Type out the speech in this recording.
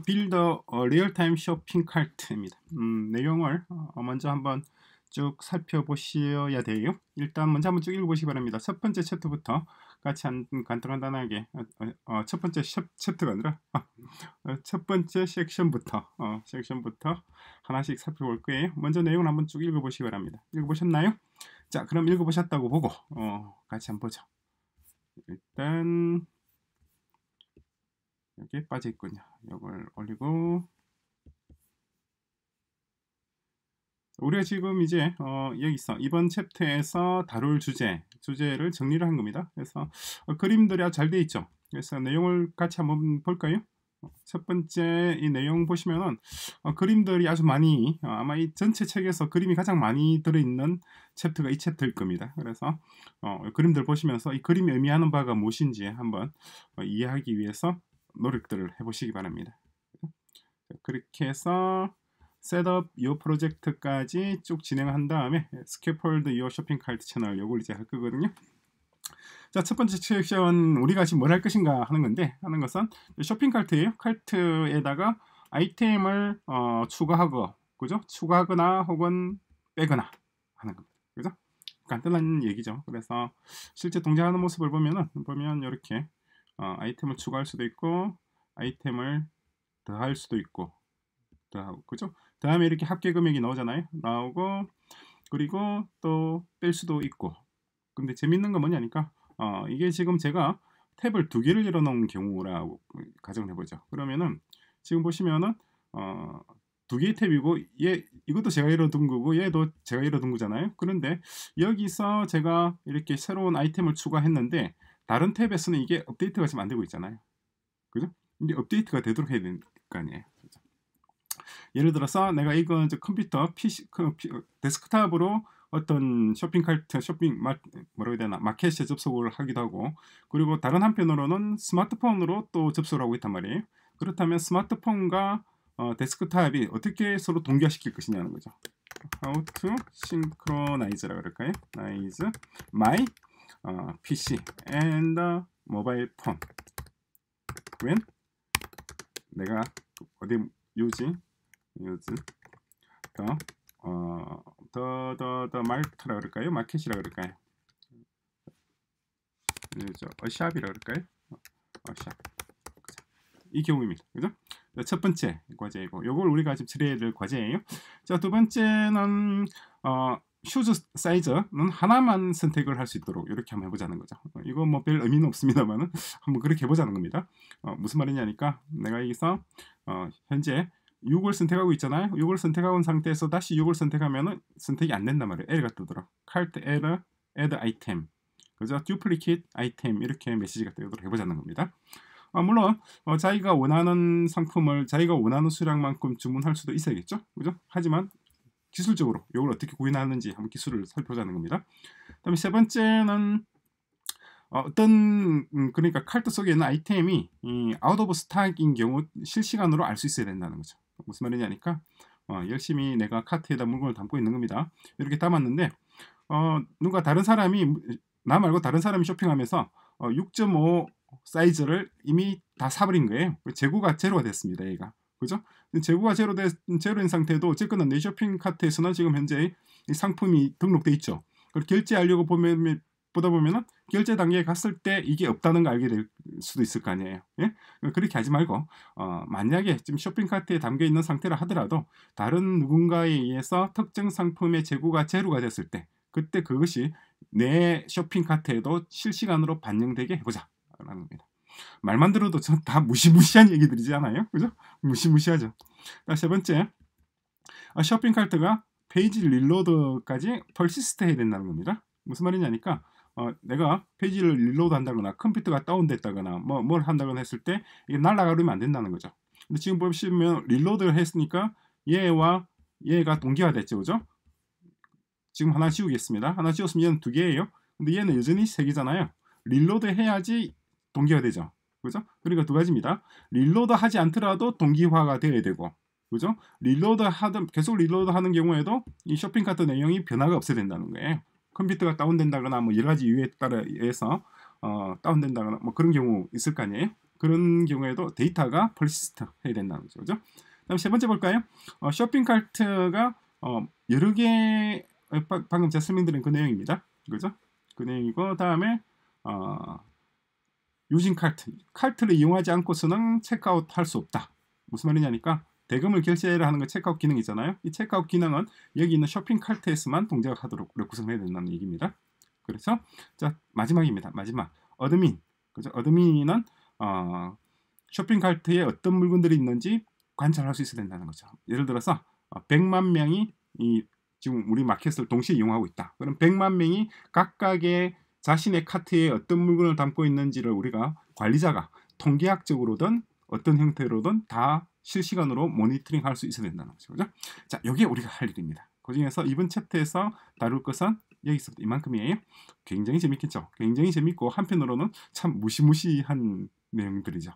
빌더 어, 리얼타임 쇼핑 카트입니다. 음, 내용을 어, 먼저 한번 쭉 살펴보셔야 돼요. 일단 먼저 한번 쭉 읽어보시기 바랍니다. 첫 번째 챕터부터 같이 한, 간단하게 어, 어, 어, 첫 번째 챕, 챕터가 아니라 어, 첫 번째 섹션부터 섹션부터 하나씩 살펴볼 거예요. 먼저 내용을 한번 쭉 읽어보시기 바랍니다. 읽어보셨나요? 자 그럼 읽어보셨다고 보고 같이 한번 보죠. 일단 여기 빠져 있군요. 이걸 올리고 우리가 지금 이제 어, 여기서 이번 챕터에서 다룰 주제 주제를 정리를 한 겁니다. 그래서 어, 그림들이 잘돼 있죠. 그래서 내용을 같이 한번 볼까요? 어, 첫 번째 이 내용 보시면은 어, 그림들이 아주 많이 어, 아마 이 전체 책에서 그림이 가장 많이 들어있는 챕터가 이 챕터일 겁니다. 그래서 어, 그림들 보시면서 이 그림이 의미하는 바가 무엇인지 한번 어, 이해하기 위해서 노력들을 해보시기 바랍니다. 그렇게 해서 셋업 요 프로젝트까지 쭉 진행한 다음에 스케폴드요 쇼핑 카트 채널 요걸 이제 할 거거든요. 자, 첫 번째 섹션 우리가 지금 뭘 할 것인가 하는 건데 하는 것은 쇼핑 카트예요. 카트에다가 아이템을 어, 추가하고 그죠? 추가하거나 혹은 빼거나 하는 겁니다. 그죠? 간단한 얘기죠. 그래서 실제 동작하는 모습을 보면은 보면 이렇게 어, 아이템을 추가할 수도 있고 아이템을 더할 수도 있고 더하고 그죠? 다음에 이렇게 합계 금액이 나오잖아요. 나오고 그리고 또 뺄 수도 있고 근데 재밌는 건 뭐냐니까 어, 이게 지금 제가 탭을 두 개를 열어놓은 경우라고 가정 해보죠. 그러면은 지금 보시면은 어, 두 개의 탭이고 얘 이것도 제가 열어둔 거고 얘도 제가 열어둔 거잖아요. 그런데 여기서 제가 이렇게 새로운 아이템을 추가했는데 다른 탭에서는 이게 업데이트가 지금 안 되고 있잖아요. 그죠? 이게 업데이트가 되도록 해야 될거 아니에요. 그죠? 예를 들어서 내가 이건 이제 컴퓨터 PC, 어, 데스크탑으로 어떤 쇼핑 칼트 쇼핑 마, 뭐라 해야 되나 마켓에 접속을 하기도 하고 그리고 다른 한편으로는 스마트폰으로 또 접속을 하고 있단 말이에요. 그렇다면 스마트폰과 어, 데스크탑이 어떻게 서로 동기화시킬 것이냐는 거죠. How to synchronize라고 그럴까요? Nice my u 어, PC and the mobile phone when 내가 어디 유지 유지 더 어, 더, 더, 더, 마트라 그럴까요? 마켓이라 그럴까요? 그죠? 네, 어샵이라 그럴까요? 어샵. 어, 이 경우입니다. 그죠? 첫 번째 과제이고, 요걸 우리가 지금 드려야 될 과제예요. 자, 두 번째는, 어, 슈즈 사이즈는 하나만 선택을 할 수 있도록 이렇게 한번 해보자는 거죠. 어, 이건 뭐 별 의미는 없습니다만은 한번 그렇게 해보자는 겁니다. 어, 무슨 말이냐니까 내가 여기서 어, 현재 6을 선택하고 있잖아요. 6을 선택한 상태에서 다시 6을 선택하면은 선택이 안 된단 말이에요. L가 뜨도록 Cart e r r o Add Item. 그죠? Duplicate Item 이렇게 메시지가 뜨도록 해보자는 겁니다. 아, 물론 어, 자기가 원하는 상품을 자기가 원하는 수량만큼 주문할 수도 있어야겠죠. 그죠? 하지만 기술적으로 이걸 어떻게 구현하는지 한번 기술을 살펴보자는 겁니다. 그다음에 세 번째는 어, 어떤 음, 그러니까 칼트 속에 있는 아이템이 이 아웃 오브 스타인 경우 실시간으로 알 수 있어야 된다는 거죠. 무슨 말이냐니까 어, 열심히 내가 카트에다 물건을 담고 있는 겁니다. 이렇게 담았는데 어, 누가 다른 사람이 나 말고 다른 사람이 쇼핑하면서 어, 6.5 사이즈를 이미 다 사버린 거예요. 재고가 제로가 됐습니다. 얘가 그죠? 재고가 제로된 제로인 상태도 어쨌거나 내 쇼핑 카트에서는 지금 현재 상품이 등록돼 있죠. 그걸 결제하려고 보면 보다 보면은 결제 단계에 갔을 때 이게 없다는 걸 알게 될 수도 있을 거 아니에요. 예? 그렇게 하지 말고 어, 만약에 지금 쇼핑 카트에 담겨 있는 상태라 하더라도 다른 누군가에 의해서 특정 상품의 재고가 제로가 됐을 때 그때 그것이 내 쇼핑 카트에도 실시간으로 반영되게 해보자라는 겁니다. 말만 들어도 다 무시무시한 얘기들이지 않아요? 그죠? 무시무시하죠. 세 번째, 아, 쇼핑 카트가 페이지 릴로드까지 펄시스트 해야 된다는 겁니다. 무슨 말이냐니까 어, 내가 페이지를 릴로드 한다거나 컴퓨터가 다운됐다거나 뭐 뭘 한다거나 했을 때 이게 날아가려면 안 된다는 거죠. 근데 지금 보시면 릴로드를 했으니까 얘와 얘가 동기화됐죠. 그죠? 지금 하나 지우겠습니다. 하나 지웠으면 두 개예요. 근데 얘는 여전히 세 개잖아요. 릴로드 해야지 동기화 되죠. 그죠? 그러니까 두 가지입니다. 릴로드 하지 않더라도 동기화가 되어야 되고 그죠? 릴로드 하던 계속 릴로드 하는 경우에도 이 쇼핑카트 내용이 변화가 없어야 된다는 거예요. 컴퓨터가 다운된다거나 뭐 여러 가지 이유에 따라 서 어, 다운된다거나 뭐 그런 경우 있을 거 아니에요. 그런 경우에도 데이터가 퍼시스트 해야 된다는 거죠. 그죠? 다음 세 번째 볼까요? 어, 쇼핑카트가 어, 여러 개 어, 방금 제가 설명드린 그 내용입니다. 그죠? 그 내용이고 다음에 어, 유진 칼트, 칼트를 이용하지 않고서는 체크아웃 할 수 없다. 무슨 말이냐니까 대금을 결제를 하는 거 체크아웃 기능 있잖아요. 이 체크아웃 기능은 여기 있는 쇼핑 칼트에서만 동작하도록 구성해야 된다는 얘기입니다. 그래서 그렇죠? 자 마지막입니다. 마지막 어드민 그죠? 어드민은 어, 쇼핑 칼트에 어떤 물건들이 있는지 관찰할 수 있어야 된다는 거죠. 예를 들어서 100만 어, 명이 이 지금 우리 마켓을 동시에 이용하고 있다. 그럼 100만 명이 각각의 자신의 카트에 어떤 물건을 담고 있는지를 우리가 관리자가 통계학적으로든 어떤 형태로든 다 실시간으로 모니터링 할 수 있어야 된다는 거죠. 그죠? 자, 여기에 우리가 할 일입니다. 그 중에서 이번 챕터에서 다룰 것은 여기서부터 이만큼이에요. 굉장히 재밌겠죠. 굉장히 재밌고 한편으로는 참 무시무시한 내용들이죠.